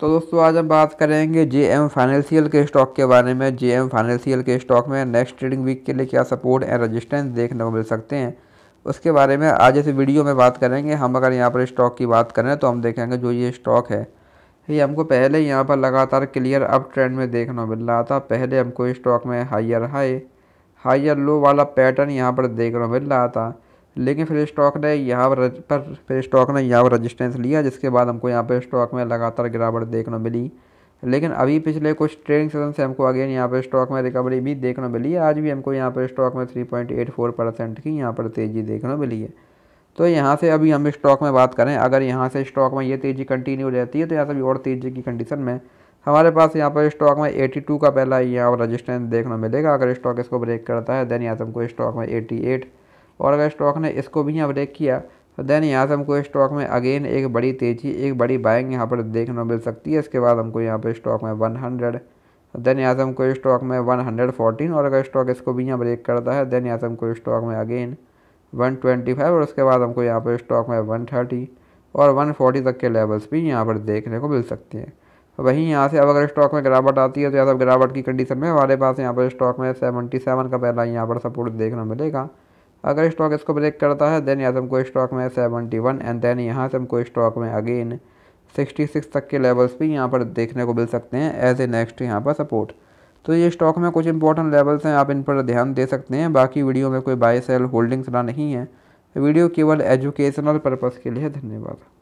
तो दोस्तों आज हम बात करेंगे जे एम फाइनेंशियल के स्टॉक के बारे में जे एम फाइनेंशियल के स्टॉक में नेक्स्ट ट्रेडिंग वीक के लिए क्या सपोर्ट एंड रेजिस्टेंस देखने को मिल सकते हैं उसके बारे में आज इस वीडियो में बात करेंगे हम अगर यहाँ पर स्टॉक की बात करें तो हम देखेंगे जो ये स्टॉक है ये हमको पहले यहाँ पर लगातार क्लियर अप ट्रेंड में देखने को मिल रहा था पहले हमको स्टॉक में हाइयर हाई हाइयर लो वाला पैटर्न यहाँ पर देखने को मिल रहा था लेकिन फिर स्टॉक ने यहाँ पर फिर स्टॉक ने यहाँ पर रजिस्टेंस लिया जिसके बाद हमको यहाँ पर स्टॉक में लगातार गिरावट देखने मिली लेकिन अभी पिछले कुछ ट्रेडिंग सेशन से हमको अगेन यहाँ पर स्टॉक में रिकवरी भी देखने मिली है आज भी हमको यहाँ पर स्टॉक में फोर परसेंट की यहाँ पर तेज़ी देखने मिली है तो यहाँ से अभी हम स्टॉक में बात करें अगर यहाँ से स्टॉक में ये तेज़ी कंटिन्यू रहती है तो यहाँ से भी और तेज़ी की कंडीशन में हमारे पास यहाँ पर स्टॉक में 82 का पहला यहाँ पर रजिस्टेंस देखना मिलेगा अगर स्टॉक इसको ब्रेक करता है देन यहाँ से हमको स्टॉक में 88 और अगर स्टॉक ने इसको भी यहाँ ब्रेक किया तो देन यहाँ से हमको स्टॉक में अगेन एक बड़ी तेज़ी एक बड़ी बाइंग यहाँ पर देखने मिल सकती है इसके बाद हमको यहाँ पर स्टॉक में वन हंड्रेड देन यहाँ से हमको स्टॉक में वन हंड्रेड फोर्टीन और अगर स्टॉक इसको भी यहाँ ब्रेक करता है देन यहाँ से हमको स्टॉक में अगेन वन ट्वेंटी फाइव और उसके बाद हमको यहाँ पर स्टॉक में वन थर्टी और वन तक के लेवल्स भी यहाँ पर देखने को मिल सकते हैं तो वहीं यहाँ से अब अगर स्टॉक में गिरावट आती है तो यहाँ सब गिरावट की कंडीशन में हमारे पास यहाँ पर स्टॉक में 77 सेवन का पहला यहाँ पर सपोर्ट देखना मिलेगा अगर स्टॉक इसको ब्रेक करता है देन तो यहाँ से हमको स्टॉक में सेवेंटी वन एंड देन यहाँ से हमको स्टॉक में अगेन सिक्सटी सिक्स तक के लेवल्स भी यहाँ पर देखने को मिल सकते हैं एज ए नेक्स्ट यहाँ पर सपोर्ट तो ये स्टॉक में कुछ इंपॉर्टेंट लेवल्स हैं आप इन पर ध्यान दे सकते हैं बाकी वीडियो में कोई बाय सेल होल्डिंग्स ना नहीं है वीडियो केवल एजुकेशनल पर्पज़ के लिए धन्यवाद